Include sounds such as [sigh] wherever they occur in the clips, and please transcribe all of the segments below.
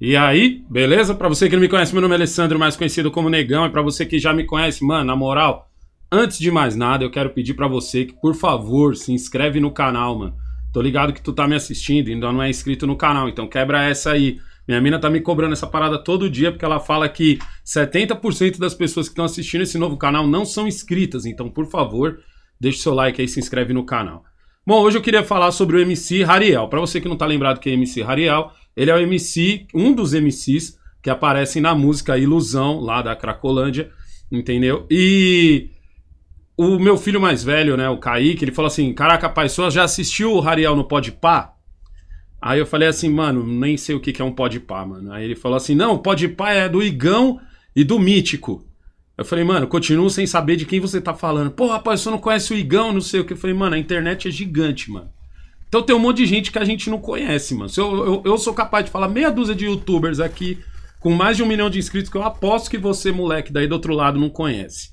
E aí, beleza? Para você que não me conhece, meu nome é Alessandro, mais conhecido como Negão, e para você que já me conhece, mano, na moral, antes de mais nada, eu quero pedir para você que, por favor, se inscreve no canal, mano. Tô ligado que tu tá me assistindo e ainda não é inscrito no canal, então quebra essa aí. Minha mina tá me cobrando essa parada todo dia porque ela fala que 70% das pessoas que estão assistindo esse novo canal não são inscritas, então, por favor, deixa o seu like aí, se inscreve no canal. Bom, hoje eu queria falar sobre o MC Rariel. Para você que não tá lembrado que é MC Rariel, ele é o MC, um dos MCs que aparecem na música Ilusão, lá da Cracolândia, entendeu? E o meu filho mais velho, né, o Kaique, ele falou assim: Caraca, pai, só já assistiu o Rariel no Pode Pá? Aí eu falei assim, mano, nem sei o que, é um Pode Pá, mano. Aí ele falou assim: Não, Pode Pá é do Igão e do Mítico. Eu falei, mano, continuo sem saber de quem você tá falando. Pô, rapaz, você não conhece o Igão, não sei o que. Eu falei, mano, a internet é gigante, mano. Então tem um monte de gente que a gente não conhece, mano. Eu, eu, eu, sou capaz de falar meia dúzia de youtubers aqui com mais de um milhão de inscritos que eu aposto que você, moleque, daí do outro lado não conhece.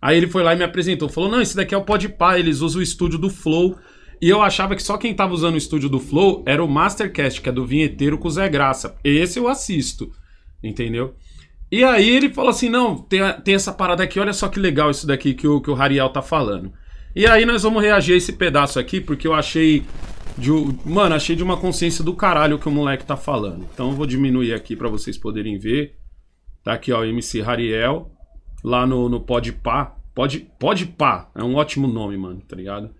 Aí ele foi lá e me apresentou. Falou, não, esse daqui é o Podpah, eles usam o estúdio do Flow. E eu achava que só quem tava usando o estúdio do Flow era o Mastercast, que é do Vinheteiro com o Zé Graça. Esse eu assisto, entendeu? E aí ele falou assim, não, tem, tem essa parada aqui, olha só que legal isso daqui que o, que o Rariel tá falando. E aí nós vamos reagir a esse pedaço aqui, porque eu achei de, mano, achei de uma consciência do caralho que o moleque tá falando. Então eu vou diminuir aqui para vocês poderem ver. Tá aqui, ó, MC Rariel, lá no, no Podpá. Pode, Podpá, é um ótimo nome, mano, tá ligado?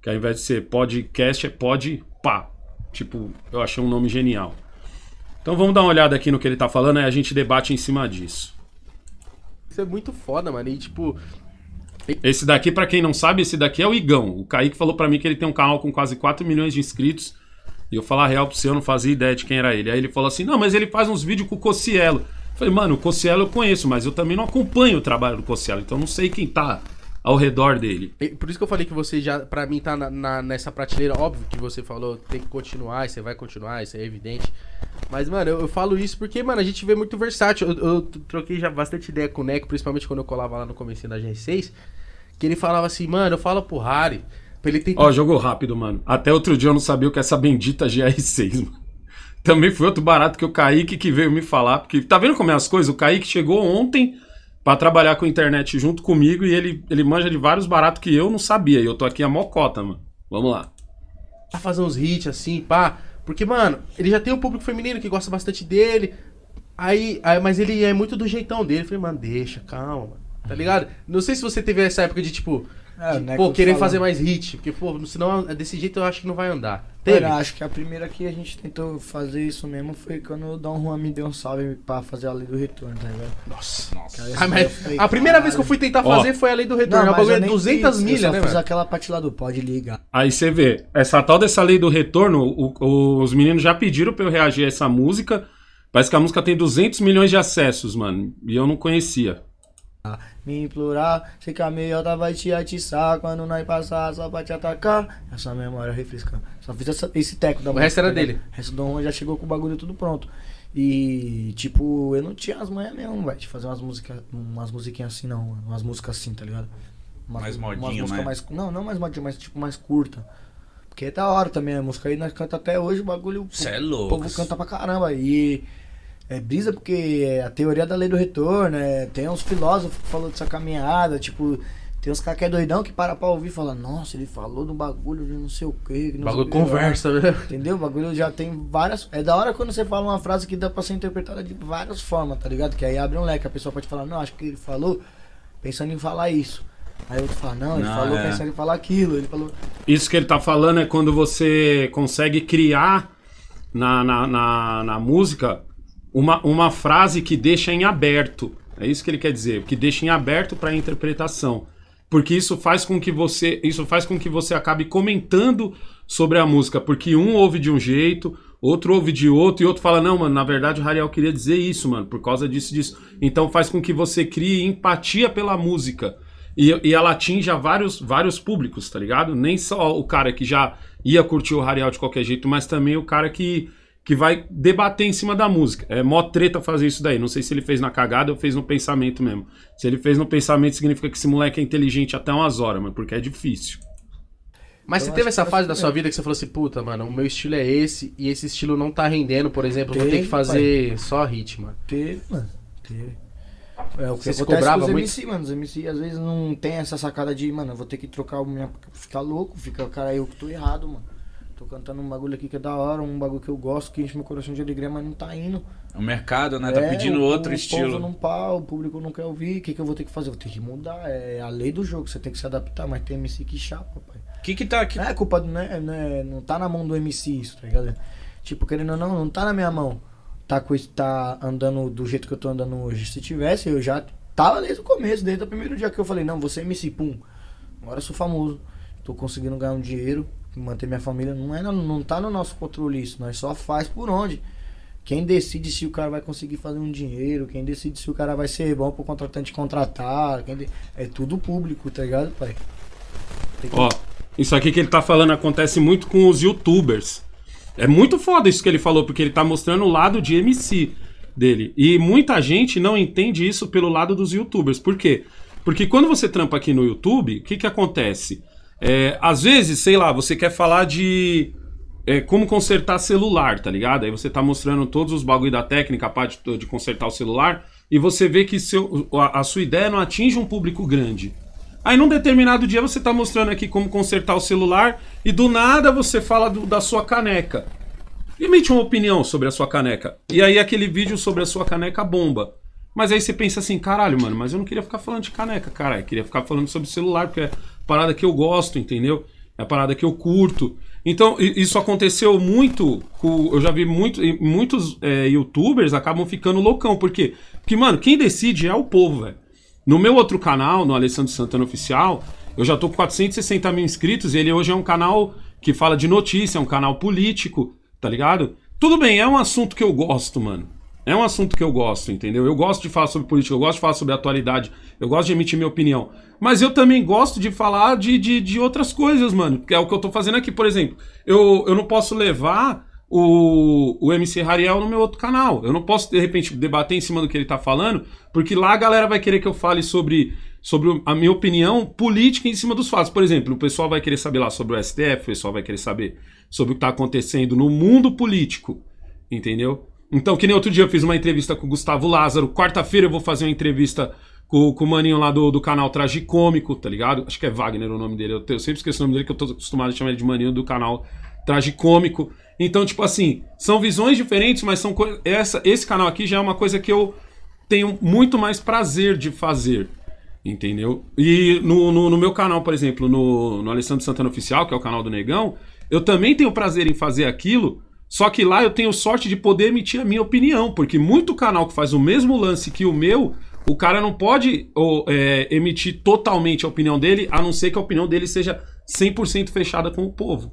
Que ao invés de ser podcast, é Podpá. Tipo, eu achei um nome genial. Então vamos dar uma olhada aqui no que ele tá falando e a gente debate em cima disso. Isso é muito foda, mano. E, tipo, esse daqui, para quem não sabe, esse daqui é o Igão. O Kaique falou para mim que ele tem um canal com quase 4 milhões de inscritos. E eu falar real pro você, eu não fazia ideia de quem era ele. Aí ele falou assim: não, mas ele faz uns vídeos com o Cocielo. falei, mano, o Cocielo eu conheço, mas eu também não acompanho o trabalho do Cocielo, então não sei quem tá ao redor dele. Por isso que eu falei que você já, para mim, tá na, na, nessa prateleira. Óbvio que você falou, tem que continuar, você vai continuar, isso é evidente. Mas, mano, eu, eu, falo isso porque, mano, a gente vê muito versátil. Eu, eu troquei já bastante ideia com o Neco, principalmente quando eu colava lá no começo da GR6, que ele falava assim, mano, eu falo pro Harry, pra ele tentar... Ó, jogou rápido, mano. Até outro dia eu não sabia o que é essa bendita GR6, [laughs] mano. Também foi outro barato que o Kaique que veio me falar, porque tá vendo como é as coisas? O Kaique chegou ontem para trabalhar com internet junto comigo e ele, ele manja de vários baratos que eu não sabia. E eu tô aqui a mocota, mano. Vamos lá. Pra fazer uns hits assim, pá. Porque, mano, ele já tem um público feminino que gosta bastante dele. Aí, aí mas ele é muito do jeitão dele. Eu falei, mano, deixa, calma, tá ligado? Não sei se você teve essa época de tipo é, de, né, pô, querer fazer mais hit. Porque, pô, senão é desse jeito eu acho que não vai andar. Teve? Olha, acho que a primeira que a gente tentou fazer isso mesmo foi quando o Dom Juan me deu um salve pra fazer a lei do retorno, tá ligado? Nossa, nossa. Ah, falei, a primeira vez que eu fui tentar fazer foi a lei do retorno. Não, o é bagulho é 200 milhas, né? Eu fiz velho? aquela parte lá do pode ligar. Aí você vê, essa tal dessa lei do retorno, o, os meninos já pediram pra eu reagir a essa música. Parece que a música tem 200 milhões de acessos, mano. E eu não conhecia. Me implorar, sei que a meiota vai te atiçar. Quando nós passar, só pra te atacar. Essa é memória refrescando. Só fiz essa, esse teco da O música, resto era né? dele. O resto do Ron já chegou com o bagulho tudo pronto. E, tipo, eu não tinha as manhas mesmo, velho, de fazer umas, músicas umas musiquinhas assim, não. Umas músicas assim, tá ligado? Uma, mais modinha, né? Mais, não, não mais modinha, mas tipo mais curta. Porque é da hora também, a música aí nós canta até hoje, o bagulho. Cê é louco. O povo canta pra caramba. E é brisa porque é a teoria da lei do retorno, é, tem uns filósofos que falam dessa caminhada, tipo, tem uns caras que é doidão que para pra ouvir e fala, nossa, ele falou do bagulho de não sei o quê, que. Não bagulho conversa, né? Entendeu? O bagulho já tem várias. É da hora quando você fala uma frase que dá pra ser interpretada de várias formas, tá ligado? Que aí abre um leque, a pessoa pode falar, não, acho que ele falou pensando em falar isso. Aí outro fala, não, ele não, falou é. pensando em falar aquilo, ele falou. Isso que ele tá falando é quando você consegue criar na, na, na, na música uma, uma frase que deixa em aberto. É isso que ele quer dizer, que deixa em aberto para interpretação. Porque isso faz com que você, isso faz com que você acabe comentando sobre a música, porque um ouve de um jeito, outro ouve de outro e outro fala: "Não, mano, na verdade o Rarial queria dizer isso, mano, por causa disso disso". Então faz com que você crie empatia pela música. E, e ela atinja vários, vários públicos, tá ligado? Nem só o cara que já ia curtir o Rarial de qualquer jeito, mas também o cara que que vai debater em cima da música. É mó treta fazer isso daí. Não sei se ele fez na cagada ou fez no pensamento mesmo. Se ele fez no pensamento, significa que esse moleque é inteligente até umas horas, mano, porque é difícil. Mas eu você teve essa fase da sua vida que você falou assim, puta, mano, o meu estilo é esse e esse estilo não tá rendendo, por exemplo, teve, vou ter que fazer pai. só ritmo. Teve, mano, teve. É, o que você cobrava com os MC, muito... mano, os MC às vezes não tem essa sacada de, mano, eu vou ter que trocar o minha... Ficar louco, fica, cara, eu que tô errado, mano. Tô cantando um bagulho aqui que é da hora, um bagulho que eu gosto, que enche meu coração de alegria, mas não tá indo. É o mercado, né? Tá é, tá pedindo outro o estilo. Não pau, o público não quer ouvir. O que, que eu vou ter que fazer? Eu vou ter que mudar. É a lei do jogo, você tem que se adaptar, mas tem MC que chapa, pai. O que que tá aqui? É culpa, né, né? Não tá na mão do MC isso, tá ligado? Tipo, querendo ou não, não tá na minha mão. Tá, com, tá andando do jeito que eu tô andando hoje. Se tivesse, eu já tava desde o começo, desde o primeiro dia que eu falei, não, você é MC, pum. Agora eu sou famoso. Tô conseguindo ganhar um dinheiro manter minha família não é não tá no nosso controle isso nós só faz por onde quem decide se o cara vai conseguir fazer um dinheiro quem decide se o cara vai ser bom pro contratante contratar de... é tudo público tá ligado pai que... ó isso aqui que ele tá falando acontece muito com os YouTubers é muito foda isso que ele falou porque ele tá mostrando o lado de MC dele e muita gente não entende isso pelo lado dos YouTubers por quê porque quando você trampa aqui no YouTube o que que acontece é, às vezes, sei lá, você quer falar de é, como consertar celular, tá ligado? Aí você tá mostrando todos os bagulho da técnica, a parte de, consertar o celular, e você vê que seu, a, a sua ideia não atinge um público grande. Aí num determinado dia você tá mostrando aqui como consertar o celular e do nada você fala do, da sua caneca. Emite uma opinião sobre a sua caneca. E aí aquele vídeo sobre a sua caneca bomba. Mas aí você pensa assim, caralho, mano, mas eu não queria ficar falando de caneca, caralho queria ficar falando sobre celular, porque parada que eu gosto, entendeu? É a parada que eu curto. Então, isso aconteceu muito. Com, eu já vi muito, muitos é, youtubers acabam ficando loucão. Por quê? Porque, mano, quem decide é o povo, velho. No meu outro canal, no Alessandro Santana Oficial, eu já tô com 460 mil inscritos e ele hoje é um canal que fala de notícia, é um canal político, tá ligado? Tudo bem, é um assunto que eu gosto, mano. É um assunto que eu gosto, entendeu? Eu gosto de falar sobre política, eu gosto de falar sobre atualidade, eu gosto de emitir minha opinião. Mas eu também gosto de falar de, de, de outras coisas, mano. Que é o que eu tô fazendo aqui, por exemplo. Eu, eu não posso levar o, o MC Rariel no meu outro canal. Eu não posso, de repente, debater em cima do que ele tá falando, porque lá a galera vai querer que eu fale sobre, sobre a minha opinião política em cima dos fatos. Por exemplo, o pessoal vai querer saber lá sobre o STF, o pessoal vai querer saber sobre o que tá acontecendo no mundo político, entendeu? Então, que nem outro dia eu fiz uma entrevista com o Gustavo Lázaro. Quarta-feira eu vou fazer uma entrevista com, com o maninho lá do, do canal Tragicômico, tá ligado? Acho que é Wagner o nome dele. Eu, eu sempre esqueço o nome dele, que eu tô acostumado a chamar ele de maninho do canal Tragicômico. Então, tipo assim, são visões diferentes, mas são essa, esse canal aqui já é uma coisa que eu tenho muito mais prazer de fazer. Entendeu? E no, no, no meu canal, por exemplo, no, no Alessandro Santana Oficial, que é o canal do Negão, eu também tenho prazer em fazer aquilo, só que lá eu tenho sorte de poder emitir a minha opinião, porque muito canal que faz o mesmo lance que o meu, o cara não pode ou, é, emitir totalmente a opinião dele, a não ser que a opinião dele seja 100% fechada com o povo.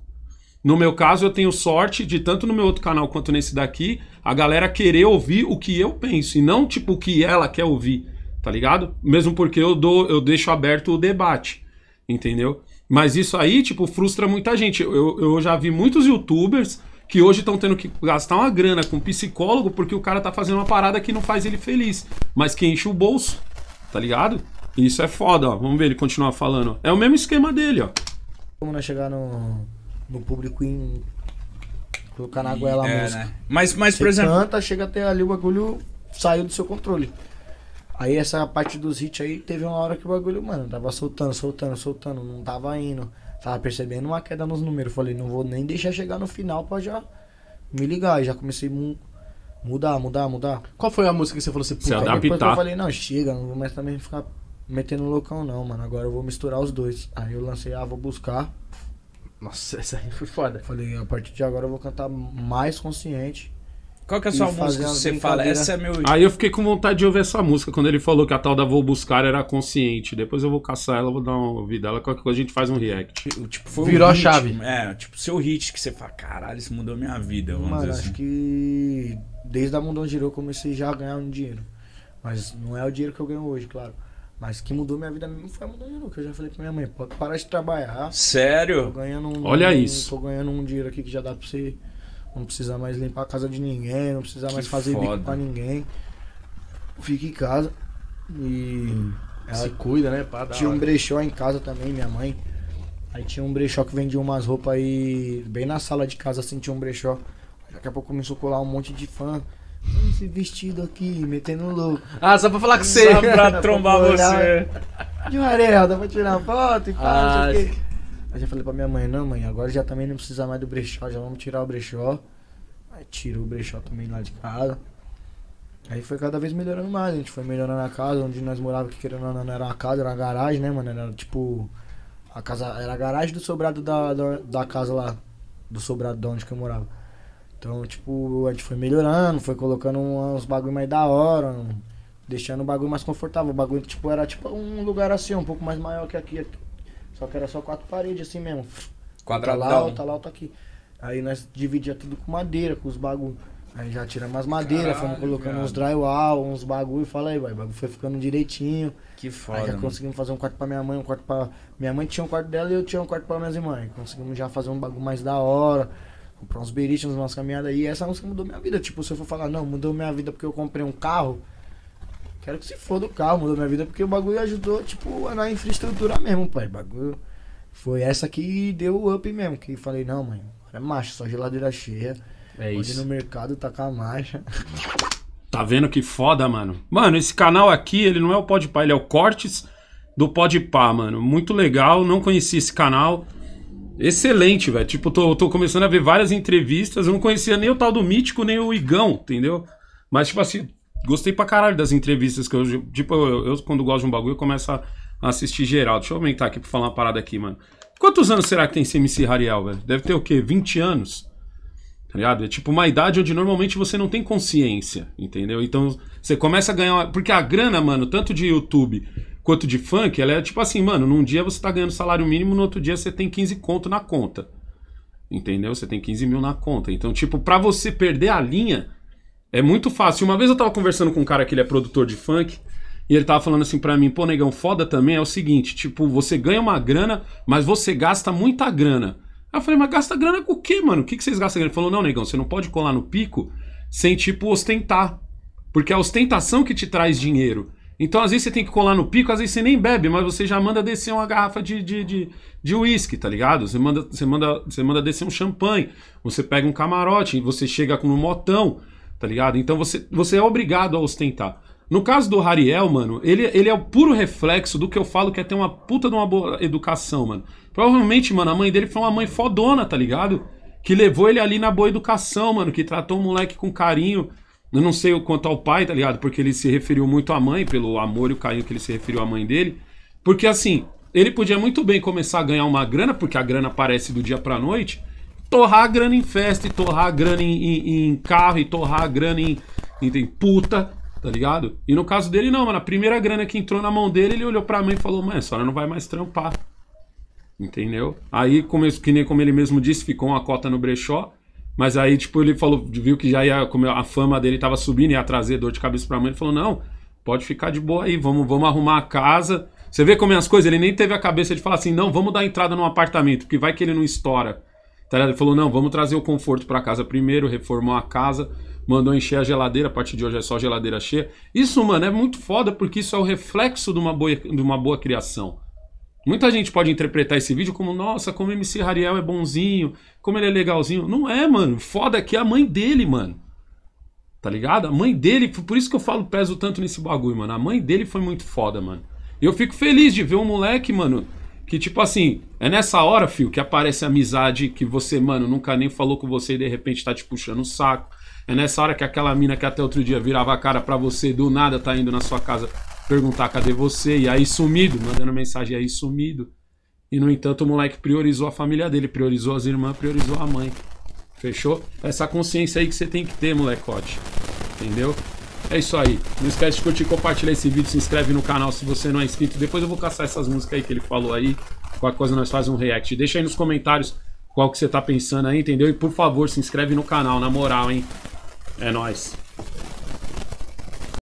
No meu caso, eu tenho sorte de, tanto no meu outro canal quanto nesse daqui, a galera querer ouvir o que eu penso e não tipo o que ela quer ouvir, tá ligado? Mesmo porque eu dou, eu deixo aberto o debate, entendeu? Mas isso aí, tipo, frustra muita gente. Eu, eu já vi muitos youtubers que hoje estão tendo que gastar uma grana com psicólogo porque o cara tá fazendo uma parada que não faz ele feliz, mas que enche o bolso, tá ligado? Isso é foda, ó. Vamos ver ele continuar falando. É o mesmo esquema dele, ó. Como nós né, chegar no, no público em. Colocar na goela é, a música. Né? Mas, mas Você por exemplo. canta, chega até ali, o bagulho saiu do seu controle. Aí essa parte dos hits aí, teve uma hora que o bagulho, mano, tava soltando, soltando, soltando, não tava indo. Tava percebendo uma queda nos números. Falei, não vou nem deixar chegar no final pra já me ligar. E já comecei a mudar, mudar, mudar. Qual foi a música que você falou assim, puta? Se adaptar. eu falei, não, chega, não vou mais também ficar metendo loucão não, mano. Agora eu vou misturar os dois. Aí eu lancei, ah, vou buscar. Nossa, essa aí foi foda. Falei, a partir de agora eu vou cantar mais consciente. Qual que é a sua música que você fala? Essa é meu. Aí eu fiquei com vontade de ouvir essa música quando ele falou que a tal da Vou Buscar era consciente. Depois eu vou caçar ela, vou dar uma ouvida ela. Qualquer coisa a gente faz um react. Tipo, Virou um a chave. É, tipo, seu hit que você fala, caralho, isso mudou minha vida. Vamos acho assim. que desde a Mundão Girou eu comecei já a ganhar um dinheiro. Mas não é o dinheiro que eu ganho hoje, claro. Mas que mudou minha vida mesmo foi a Mundão Girou, que Eu já falei pra minha mãe, pode parar de trabalhar. Sério? Tô ganhando um, Olha um, isso. Tô ganhando um dinheiro aqui que já dá pra você não precisa mais limpar a casa de ninguém, não precisa mais fazer foda. bico pra ninguém. Fica em casa. E. Hum, ela se cuida, né? tinha um brechó em casa também, minha mãe. Aí tinha um brechó que vendia umas roupas aí. Bem na sala de casa, assim, tinha um brechó. Daqui a pouco começou a colar um monte de fã. Esse vestido aqui, metendo louco. Ah, só pra falar com você. Só pra [laughs] trombar pra você. De uma areia, dá pra tirar foto e ah, o ah, Aí já falei pra minha mãe, não, mãe, agora já também não precisa mais do brechó, já vamos tirar o brechó. Aí tirou o brechó também lá de casa. Aí foi cada vez melhorando mais, a gente foi melhorando a casa, onde nós morávamos, que querendo ou não, não era uma casa, era uma garagem, né, mano? Era tipo. A casa era a garagem do sobrado da, da, da casa lá, do sobrado de onde que eu morava. Então, tipo, a gente foi melhorando, foi colocando uns bagulho mais da hora, deixando o bagulho mais confortável. O bagulho, tipo, era tipo um lugar assim, um pouco mais maior que aqui, só que era só quatro paredes, assim mesmo. Quadradão. Tá lá, tá lá, tá aqui. Aí nós dividia tudo com madeira, com os bagulho. Aí já tiramos as madeiras, fomos colocando cara. uns drywall, uns bagulho, e fala aí, vai, o bagulho foi ficando direitinho. Que foda. Aí já mano. conseguimos fazer um quarto pra minha mãe, um quarto pra. Minha mãe tinha um quarto dela e eu tinha um quarto pra minhas irmãs. Conseguimos já fazer um bagulho mais da hora. Comprar uns nas nossas caminhadas. E essa música mudou minha vida. Tipo, se eu for falar, não, mudou minha vida porque eu comprei um carro. Quero que se foda o carro, mudou minha vida, porque o bagulho ajudou, tipo, na infraestrutura mesmo, pai. O bagulho foi essa que deu o up mesmo. Que falei, não, mãe, agora é marcha, só geladeira cheia. É pode isso. ir no mercado, tacar tá a marcha. Tá vendo que foda, mano? Mano, esse canal aqui, ele não é o Podpah, ele é o Cortes do Podpah, mano. Muito legal, não conheci esse canal. Excelente, velho. Tipo, tô, tô começando a ver várias entrevistas. Eu não conhecia nem o tal do Mítico, nem o Igão, entendeu? Mas, tipo assim, gostei pra caralho das entrevistas que eu. Tipo, eu, eu quando gosto de um bagulho, eu começo a assistir geral. Deixa eu aumentar aqui pra falar uma parada aqui, mano. Quantos anos será que tem CMC Rariel, velho? Deve ter o quê? 20 anos? Tá ligado? É tipo uma idade onde normalmente você não tem consciência, entendeu? Então você começa a ganhar. Porque a grana, mano, tanto de YouTube quanto de funk, ela é tipo assim, mano, num dia você tá ganhando salário mínimo, no outro dia você tem 15 conto na conta. Entendeu? Você tem 15 mil na conta. Então, tipo, pra você perder a linha, é muito fácil. Uma vez eu tava conversando com um cara que ele é produtor de funk, e ele tava falando assim para mim, pô, negão, foda também é o seguinte, tipo, você ganha uma grana, mas você gasta muita grana. Aí eu falei, mas gasta grana com o quê, mano? O que, que vocês gastam Ele falou, não, negão, você não pode colar no pico sem, tipo, ostentar. Porque é a ostentação que te traz dinheiro. Então, às vezes, você tem que colar no pico, às vezes você nem bebe, mas você já manda descer uma garrafa de uísque, de, de, de whisky, tá ligado? Você manda, você, manda, você manda descer um champanhe, você pega um camarote, você chega com um motão, tá ligado? Então você, você é obrigado a ostentar. No caso do Rariel, mano, ele, ele é o puro reflexo do que eu falo que é ter uma puta de uma boa educação, mano. Provavelmente, mano, a mãe dele foi uma mãe fodona, tá ligado? Que levou ele ali na boa educação, mano, que tratou o moleque com carinho. Eu não sei o quanto ao pai, tá ligado? Porque ele se referiu muito à mãe, pelo amor e o carinho que ele se referiu à mãe dele. Porque assim, ele podia muito bem começar a ganhar uma grana, porque a grana aparece do dia pra noite torrar a grana em festa, e torrar a grana em, em, em carro, e torrar a grana em, em, em, puta, tá ligado? E no caso dele, não, mano. A primeira grana que entrou na mão dele, ele olhou pra mãe e falou: mãe, a senhora não vai mais trampar. Entendeu? Aí, como, que nem como ele mesmo disse, ficou uma cota no brechó. Mas aí, tipo, ele falou, viu que já ia, como a fama dele tava subindo, ia trazer dor de cabeça pra mãe. Ele falou: não, pode ficar de boa aí, vamos, vamos arrumar a casa. Você vê como é as coisas? Ele nem teve a cabeça de falar assim: não, vamos dar entrada num apartamento, porque vai que ele não estoura. Tá Ele falou: não, vamos trazer o conforto para casa primeiro, reformou a casa, mandou encher a geladeira, a partir de hoje é só geladeira cheia. Isso, mano, é muito foda porque isso é o reflexo de uma boa, de uma boa criação. Muita gente pode interpretar esse vídeo como, nossa, como MC Rariel é bonzinho, como ele é legalzinho. Não é, mano. Foda é que é a mãe dele, mano. Tá ligado? A mãe dele, por isso que eu falo, peso tanto nesse bagulho, mano. A mãe dele foi muito foda, mano. E eu fico feliz de ver um moleque, mano, que tipo assim, é nessa hora, fio, que aparece a amizade que você, mano, nunca nem falou com você e de repente tá te puxando o saco. É nessa hora que aquela mina que até outro dia virava a cara pra você, do nada tá indo na sua casa perguntar cadê você, e aí sumido, mandando mensagem aí sumido. E no entanto, o moleque priorizou a família dele, priorizou as irmãs, priorizou a mãe. Fechou? Essa consciência aí que você tem que ter, molecote. Entendeu? É isso aí. Não esquece de curtir, compartilhar esse vídeo, se inscreve no canal se você não é inscrito. Depois eu vou caçar essas músicas aí que ele falou aí. Qualquer coisa nós fazemos um react. Deixa aí nos comentários qual que você tá pensando aí, entendeu? E por favor, se inscreve no canal, na moral, hein? É nóis.